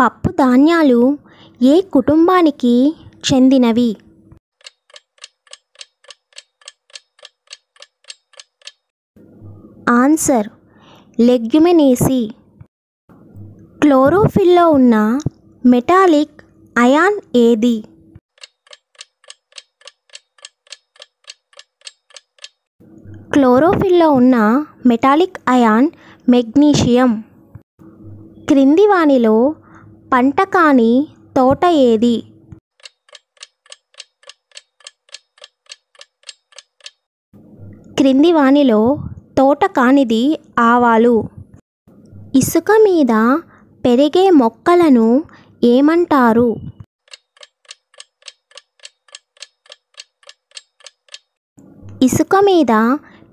పప్పు ధాన్యాలు ఏ కుటుంబానికి చెందినవి ఆన్సర్ లెగ్యుమెనేసి క్లోరోఫిల్లో ఉన్న మెటాలిక్ అయాన్ ఏది క్లోరోఫిల్లో ఉన్న మెటాలిక్ అయాన్ మెగ్నీషియం క్రింది వానిలో పంట కాని తోట ఏది? క్రింది వానిలో తోట కానిది ఆవాలు ఇసుక మీద పెరిగే మొక్కలను ఏమంటారు? ఇసుక మీద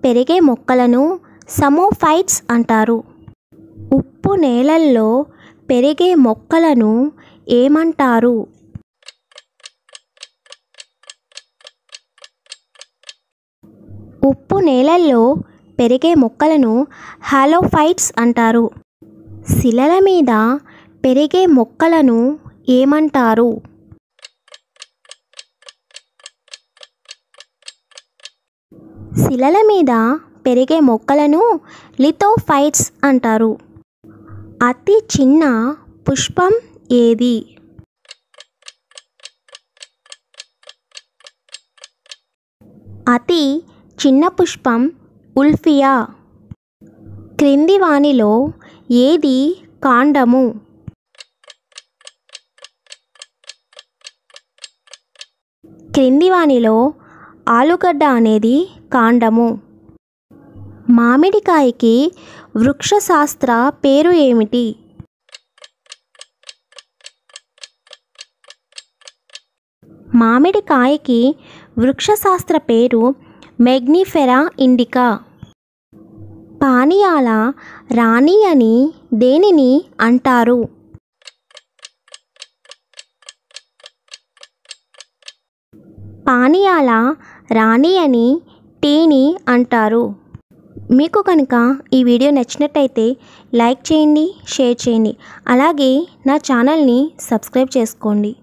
పెరిగే మొక్కలను సమోఫైట్స్ అంటారు ఉప్పు నేలల్లో పెరిగే మొక్కలను ఏమంటారు? ఉప్పు నేలల్లో పెరిగే మొక్కలను హాలోఫైట్స్ అంటారు. శిలల మీద పెరిగే మొక్కలను ఏమంటారు? శిలల మీద పెరిగే మొక్కలను లిథోఫైట్స్ అంటారు. అతి చిన్న పుష్పం ఏది అతి చిన్న పుష్పం ఉల్ఫియా క్రింది వానిలో ఏది కాండము క్రింది వానిలో ఆలుగడ్డ అనేది కాండము మామిడికాయకి వృక్షశాస్త్ర పేరు ఏమిటి? మామిడికాయకి వృక్షశాస్త్ర పేరు మెగ్నిఫెరా ఇండికా పానీయాల రాణి అని దేనిని అంటారు పానీయాల రాణి అని టీని అంటారు మీకు కనుక ఈ వీడియో నచ్చినట్టయితే లైక్ చేయండి షేర్ చేయండి అలాగే నా ఛానల్ని సబ్స్క్రైబ్ చేసుకోండి